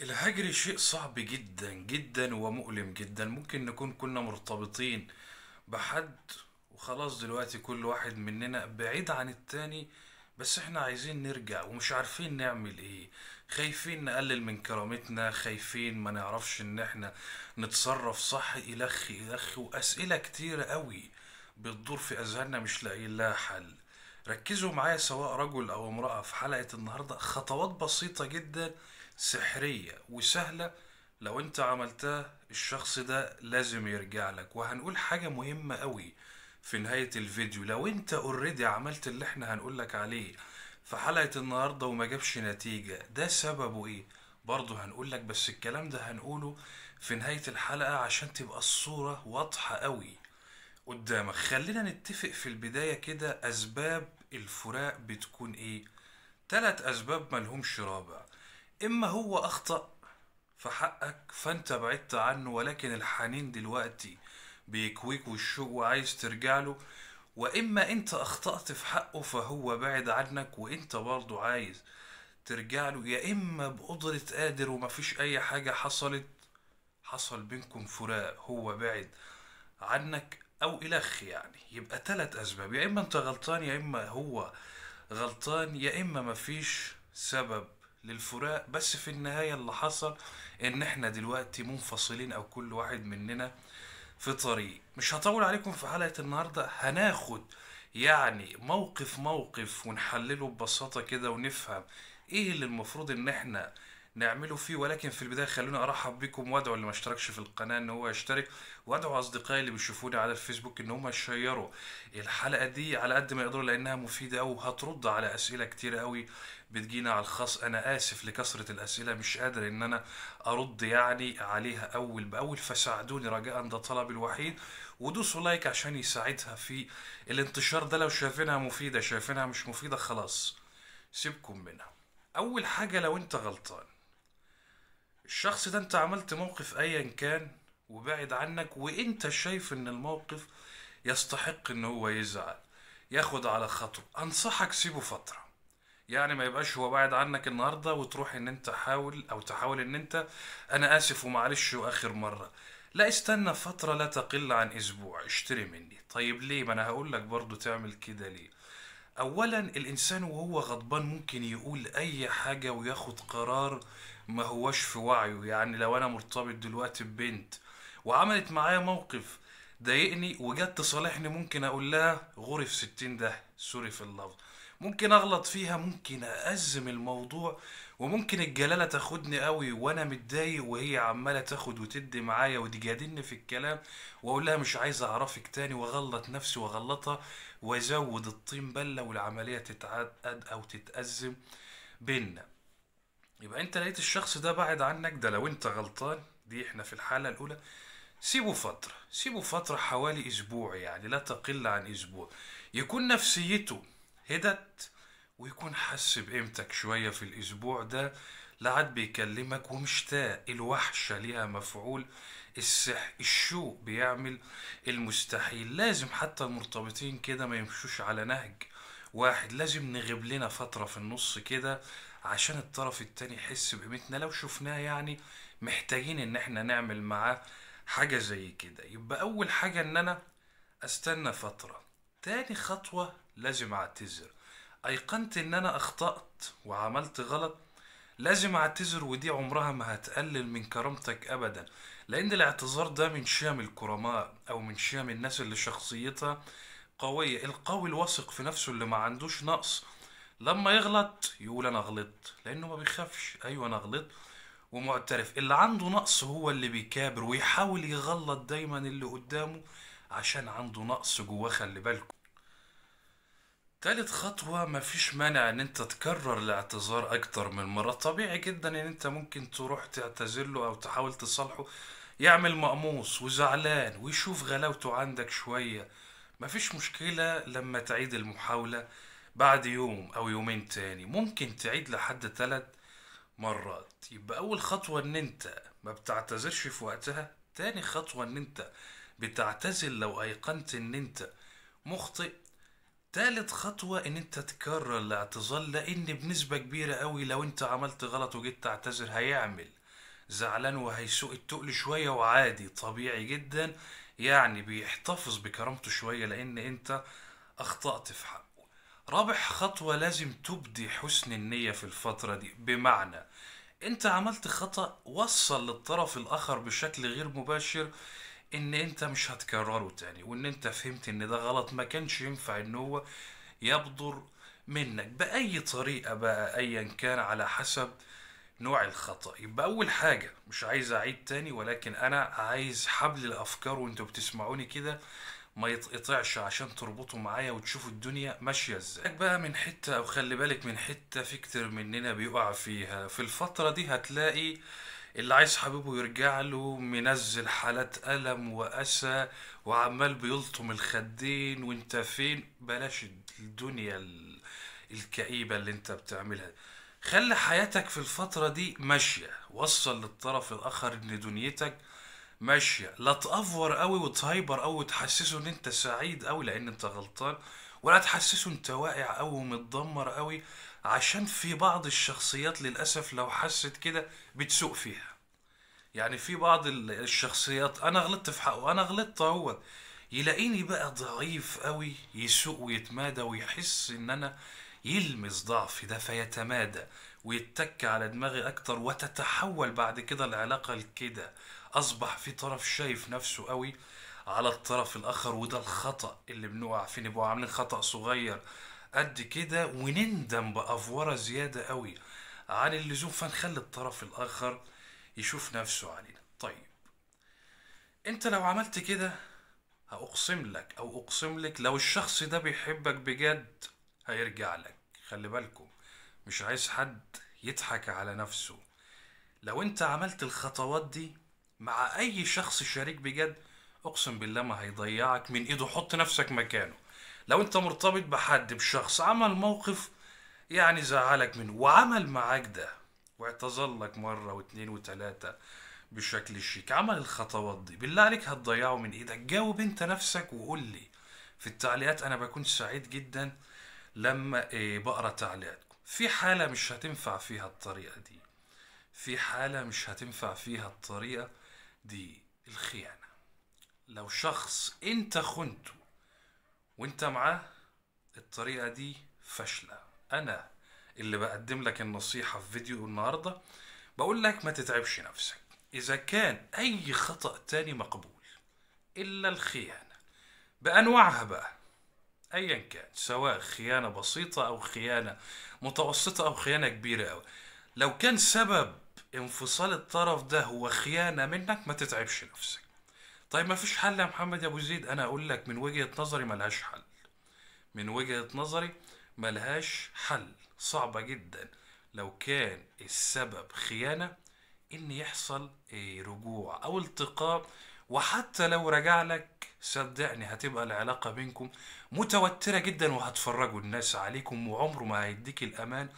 الهجر شيء صعب جدا جدا ومؤلم جدا ممكن نكون كنا مرتبطين بحد وخلاص دلوقتي كل واحد مننا بعيد عن التاني بس احنا عايزين نرجع ومش عارفين نعمل ايه خايفين نقلل من كرامتنا خايفين ما نعرفش ان احنا نتصرف صح الخ الخ واسئلة كتيرة قوي بتدور في اذهاننا مش لاقيين لها حل ركزوا معايا سواء رجل او امرأة في حلقة النهاردة خطوات بسيطة جدا سحرية وسهلة لو انت عملتها الشخص ده لازم يرجع لك وهنقول حاجة مهمة قوي في نهاية الفيديو لو انت اوريدي عملت اللي احنا هنقولك عليه في حلقة النهاردة وما جابش نتيجة ده سببه ايه برضه هنقولك بس الكلام ده هنقوله في نهاية الحلقة عشان تبقى الصورة واضحة قوي قدامك خلينا نتفق في البداية كده أسباب الفراق بتكون إيه؟ ثلاث أسباب ملهمش رابع إما هو أخطأ في حقك فأنت بعدت عنه ولكن الحنين دلوقتي بيكويك والشوق وعايز ترجع له وإما أنت أخطأت في حقه فهو بعد عنك وأنت برضه عايز ترجع له يا إما بقدرة قادر ومفيش أي حاجة حصلت حصل بينكم فراق هو بعد عنك او الخ يعني يبقى تلات اسباب يا اما انت غلطان يا اما هو غلطان يا اما مفيش سبب للفراق بس في النهاية اللي حصل ان احنا دلوقتي منفصلين او كل واحد مننا في طريق مش هطول عليكم في حلقة النهاردة هناخد يعني موقف موقف ونحلله ببساطة كده ونفهم ايه اللي المفروض ان احنا نعمله فيه ولكن في البدايه خلوني ارحب بكم وادعو اللي ما اشتركش في القناه ان هو يشترك وادعو اصدقائي اللي بيشوفوني على الفيسبوك ان هم يشيروا الحلقه دي على قد ما يقدروا لانها مفيده قوي وهترد على اسئله كتير قوي بتجينا على الخاص انا اسف لكثره الاسئله مش قادر ان انا ارد يعني عليها اول باول فساعدوني رجاء ده طلبي الوحيد ودوسوا لايك عشان يساعدها في الانتشار ده لو شايفينها مفيده شايفينها مش مفيده خلاص سيبكم منها اول حاجه لو انت غلطان الشخص ده انت عملت موقف ايا كان وبعد عنك وانت شايف ان الموقف يستحق ان هو يزعل ياخد على خطوه انصحك سيبه فتره يعني ما يبقاش هو بعد عنك النهارده وتروح ان انت حاول او تحاول ان انت انا اسف ومعلش واخر مره لا استنى فترة لا تقل عن اسبوع اشتري مني طيب ليه ما انا هقول لك برضو تعمل كده ليه اولا الانسان وهو غضبان ممكن يقول اي حاجة وياخد قرار ما هوش في وعيه يعني لو انا مرتبط دلوقتي ببنت وعملت معايا موقف ضايقني وجت تصالحني ممكن اقول لها غرف ستين ده سوري في اللفظ ممكن اغلط فيها ممكن اازم الموضوع وممكن الجلاله تاخدني قوي وانا متضايق وهي عماله تاخد وتدي معايا وتجادلني في الكلام واقول لها مش عايز اعرفك تاني واغلط نفسي واغلطها وازود الطين بله والعمليه تتعقد او تتازم بينا يبقى انت لقيت الشخص ده بعد عنك ده لو انت غلطان دي احنا في الحالة الاولى سيبه فترة سيبه فترة حوالي اسبوع يعني لا تقل عن اسبوع يكون نفسيته هدت ويكون حس بقيمتك شوية في الاسبوع ده لعد بيكلمك ومشتاق الوحشة ليها مفعول السح الشوق بيعمل المستحيل لازم حتى المرتبطين كده ما يمشوش على نهج واحد لازم نغيب لنا فترة في النص كده عشان الطرف التاني يحس بقيمتنا لو شفناه يعني محتاجين ان احنا نعمل معاه حاجة زي كده يبقى اول حاجة ان انا استنى فترة تاني خطوة لازم اعتذر ايقنت ان انا اخطأت وعملت غلط لازم اعتذر ودي عمرها ما هتقلل من كرامتك ابدا لان الاعتذار ده من شيم الكرماء او من شيم الناس اللي شخصيتها قوية القوي الواثق في نفسه اللي ما عندوش نقص لما يغلط يقول انا غلطت لانه ما بيخافش ايوه انا غلطت ومعترف اللي عنده نقص هو اللي بيكابر ويحاول يغلط دايما اللي قدامه عشان عنده نقص جواه خلي بالكم تالت خطوة مفيش مانع ان انت تكرر الاعتذار اكتر من مرة طبيعي جدا ان انت ممكن تروح تعتذر له او تحاول تصالحه يعمل مقموص وزعلان ويشوف غلاوته عندك شوية مفيش مشكلة لما تعيد المحاولة بعد يوم او يومين تاني ممكن تعيد لحد ثلاث مرات يبقى اول خطوة ان انت ما بتعتذرش في وقتها تاني خطوة ان انت بتعتزل لو ايقنت ان انت مخطئ تالت خطوة ان انت تكرر الاعتذار لان بنسبة كبيرة قوي لو انت عملت غلط وجيت تعتذر هيعمل زعلان وهيسوق التقل شوية وعادي طبيعي جدا يعني بيحتفظ بكرامته شوية لان انت اخطأت في حق رابع خطوة لازم تبدي حسن النية في الفترة دي بمعنى انت عملت خطأ وصل للطرف الآخر بشكل غير مباشر ان انت مش هتكرره تاني وان انت فهمت ان ده غلط ما كانش ينفع ان هو يبدر منك بأي طريقة بقى أيا كان على حسب نوع الخطأ يبقى أول حاجة مش عايز أعيد تاني ولكن أنا عايز حبل الأفكار وأنتوا بتسمعوني كده ما يتقطعش عشان تربطه معايا وتشوفوا الدنيا ماشيه ازاي بقى من حته او خلي بالك من حته في كتير مننا بيقع فيها في الفتره دي هتلاقي اللي عايز حبيبه يرجع له منزل حالات ألم وأسى وعمال بيلطم الخدين وانت فين بلاش الدنيا الكئيبة اللي انت بتعملها خلي حياتك في الفترة دي ماشية وصل للطرف الآخر ان دنيتك ماشيه لا تافور قوي وتهايبر قوي وتحسسه ان انت سعيد قوي لان انت غلطان ولا تحسسه انت واقع قوي ومتدمر قوي عشان في بعض الشخصيات للاسف لو حست كده بتسوق فيها يعني في بعض الشخصيات انا غلطت في حقه انا غلطت هو يلاقيني بقى ضعيف قوي يسوق ويتمادى ويحس ان انا يلمس ضعفي ده فيتمادى ويتك على دماغي اكتر وتتحول بعد كده العلاقه لكده اصبح في طرف شايف نفسه قوي على الطرف الاخر وده الخطا اللي بنقع فيه نبقوا عاملين خطا صغير قد كده ونندم بافوره زياده قوي عن اللزوم فنخلي الطرف الاخر يشوف نفسه علينا طيب انت لو عملت كده هأقسم لك أو أقسم لك لو الشخص ده بيحبك بجد هيرجع لك خلي بالكم مش عايز حد يضحك على نفسه لو انت عملت الخطوات دي مع اي شخص شريك بجد اقسم بالله ما هيضيعك من ايده حط نفسك مكانه لو انت مرتبط بحد بشخص عمل موقف يعني زعلك منه وعمل معاك ده واعتذر لك مره واتنين وتلاته بشكل شيك عمل الخطوات دي بالله عليك هتضيعه من ايدك جاوب انت نفسك وقول لي في التعليقات انا بكون سعيد جدا لما آه، بقرا تعليقاتكم في حاله مش هتنفع فيها الطريقه دي في حاله مش هتنفع فيها الطريقه دي الخيانة لو شخص انت خنته وانت معاه الطريقة دي فاشلة انا اللي بقدم لك النصيحة في فيديو النهاردة بقول لك ما تتعبش نفسك اذا كان اي خطأ تاني مقبول الا الخيانة بانواعها بقى ايا كان سواء خيانة بسيطة او خيانة متوسطة او خيانة كبيرة اوي لو كان سبب انفصال الطرف ده هو خيانة منك ما تتعبش نفسك طيب ما فيش حل يا محمد يا ابو زيد انا اقول لك من وجهة نظري ملهاش حل من وجهة نظري ملهاش حل صعبة جدا لو كان السبب خيانة ان يحصل رجوع او التقاء وحتى لو رجع لك صدقني هتبقى العلاقة بينكم متوترة جدا وهتفرجوا الناس عليكم وعمره ما هيديك الامان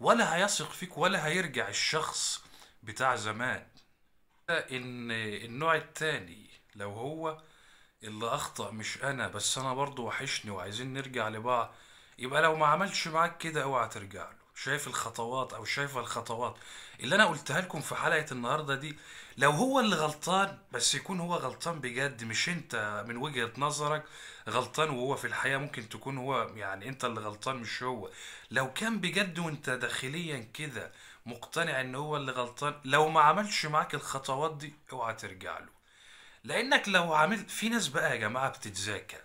ولا هيثق فيك ولا هيرجع الشخص بتاع زمان ان النوع التاني لو هو اللي اخطأ مش انا بس انا برضو وحشني وعايزين نرجع لبعض يبقى لو ما عملش معاك كده اوعى ترجع له شايف الخطوات او شايفه الخطوات اللي انا قلتها لكم في حلقه النهارده دي لو هو اللي غلطان بس يكون هو غلطان بجد مش انت من وجهه نظرك غلطان وهو في الحقيقه ممكن تكون هو يعني انت اللي غلطان مش هو لو كان بجد وانت داخليا كده مقتنع ان هو اللي غلطان لو ما عملش معاك الخطوات دي اوعى ترجع له لانك لو عملت في ناس بقى يا جماعه بتتذاكى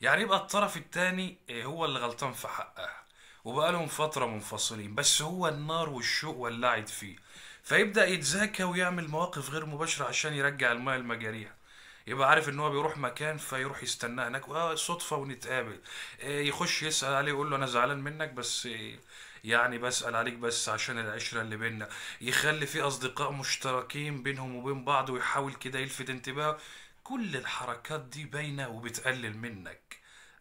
يعني يبقى الطرف التاني آه، هو اللي غلطان في حقها وبقالهم فتره منفصلين بس هو النار والشوق ولعت فيه فيبدا يتذاكى ويعمل مواقف غير مباشره عشان يرجع الماء المجاريع يبقى عارف ان هو بيروح مكان فيروح يستناه هناك اه صدفه ونتقابل آه، يخش يسال عليه يقول له انا زعلان منك بس يعني بسأل عليك بس عشان العشرة اللي بينا يخلي في أصدقاء مشتركين بينهم وبين بعض ويحاول كده يلفت انتباهه كل الحركات دي باينة وبتقلل منك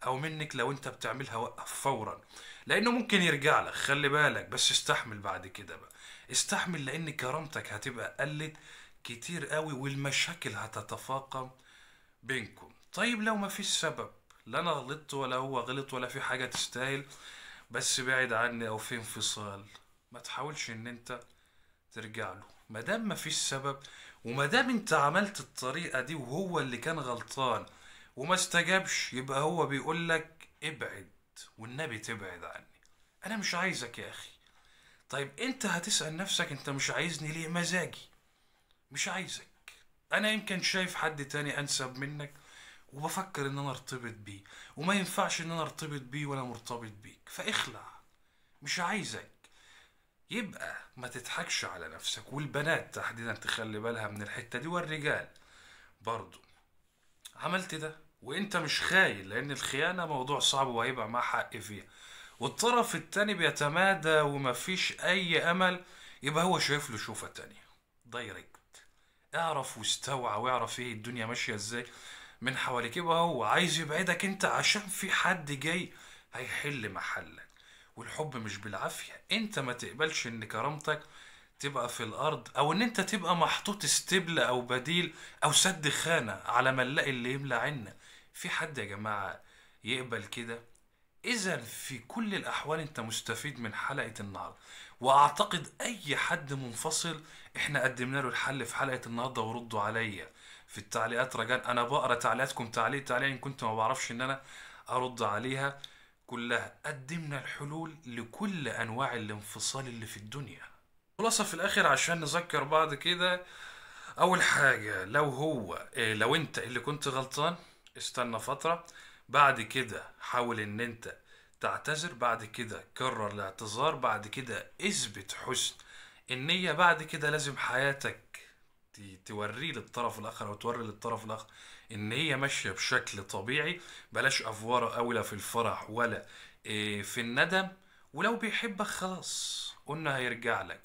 أو منك لو أنت بتعملها وقف فورا لأنه ممكن يرجع لك خلي بالك بس استحمل بعد كده بقى استحمل لأن كرامتك هتبقى قلت كتير قوي والمشاكل هتتفاقم بينكم طيب لو مفيش سبب لا أنا غلطت ولا هو غلط ولا في حاجة تستاهل بس بعد عني او في انفصال ما تحاولش ان انت ترجع له ما دام مفيش سبب وما دام انت عملت الطريقه دي وهو اللي كان غلطان وما استجابش يبقى هو بيقول لك ابعد والنبي تبعد عني انا مش عايزك يا اخي طيب انت هتسال نفسك انت مش عايزني ليه مزاجي مش عايزك انا يمكن شايف حد تاني انسب منك وبفكر ان انا ارتبط بيه وما ينفعش ان انا ارتبط بيه وانا مرتبط بيك فاخلع مش عايزك يبقى ما تضحكش على نفسك والبنات تحديدا تخلي بالها من الحته دي والرجال برضو عملت ده وانت مش خايل لان الخيانه موضوع صعب وهيبقى معاه حق فيها والطرف التاني بيتمادى ومفيش اي امل يبقى هو شايف له شوفه تانية دايركت اعرف واستوعى واعرف ايه الدنيا ماشيه ازاي من حواليك بقى وعايز يبعدك انت عشان في حد جاي هيحل محلك والحب مش بالعافية انت ما تقبلش ان كرامتك تبقى في الارض او ان انت تبقى محطوط استبل او بديل او سد خانة على ما نلاقي اللي يملى عنا في حد يا جماعة يقبل كده اذا في كل الاحوال انت مستفيد من حلقة النهاردة واعتقد اي حد منفصل احنا قدمنا له الحل في حلقة النهاردة وردوا عليا في التعليقات رجاء انا بقرا تعليقاتكم تعليق تعليق ان كنت ما بعرفش ان انا ارد عليها كلها قدمنا الحلول لكل انواع الانفصال اللي في الدنيا خلاصه في الاخر عشان نذكر بعض كده اول حاجه لو هو آه، لو انت اللي كنت غلطان استنى فتره بعد كده حاول ان انت تعتذر بعد كده كرر الاعتذار بعد كده اثبت حسن النية بعد كده لازم حياتك توريه للطرف الاخر او توري للطرف الاخر ان هي ماشيه بشكل طبيعي بلاش افوره قوي لا في الفرح ولا آه، في الندم ولو بيحبك خلاص قلنا هيرجع لك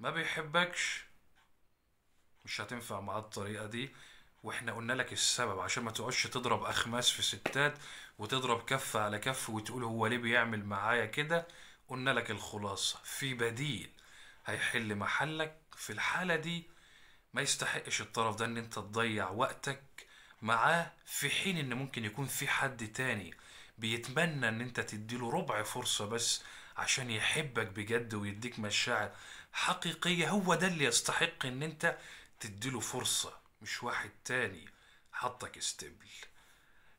ما بيحبكش مش هتنفع معاه الطريقه دي واحنا قلنا لك السبب عشان ما تقعدش تضرب اخماس في ستات وتضرب كف على كف وتقول هو ليه بيعمل معايا كده قلنا لك الخلاصه في بديل هيحل محلك في الحاله دي ما يستحقش الطرف ده ان انت تضيع وقتك معاه في حين ان ممكن يكون في حد تاني بيتمنى ان انت تديله ربع فرصة بس عشان يحبك بجد ويديك مشاعر حقيقية هو ده اللي يستحق ان انت تديله فرصة مش واحد تاني حطك استبل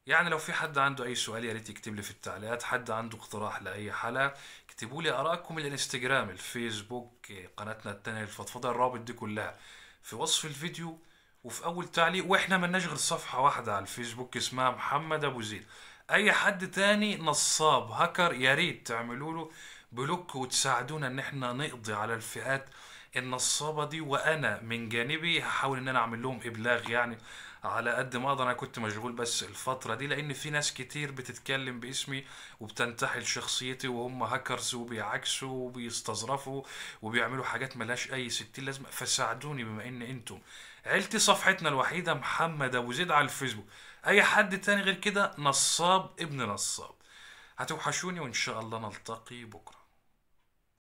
يعني لو في حد عنده اي سؤال يا ريت يكتب لي في التعليقات حد عنده اقتراح لاي حلقه اكتبوا لي ارائكم الانستجرام الفيسبوك قناتنا التانية الفضفضه الرابط دي كلها في وصف الفيديو وفي اول تعليق واحنا ملناش غير صفحه واحده على الفيسبوك اسمها محمد ابو زيد اي حد تاني نصاب هاكر يا ريت تعملوا له بلوك وتساعدونا ان احنا نقضي على الفئات النصابه دي وانا من جانبي هحاول ان انا اعمل لهم ابلاغ يعني على قد ما اقدر انا كنت مشغول بس الفتره دي لان في ناس كتير بتتكلم باسمي وبتنتحل شخصيتي وهم هاكرز وبيعكسوا وبيستظرفوا وبيعملوا حاجات ملهاش اي ستين لازمه فساعدوني بما ان انتم عيلتي صفحتنا الوحيده محمد ابو زيد على الفيسبوك اي حد تاني غير كده نصاب ابن نصاب هتوحشوني وان شاء الله نلتقي بكره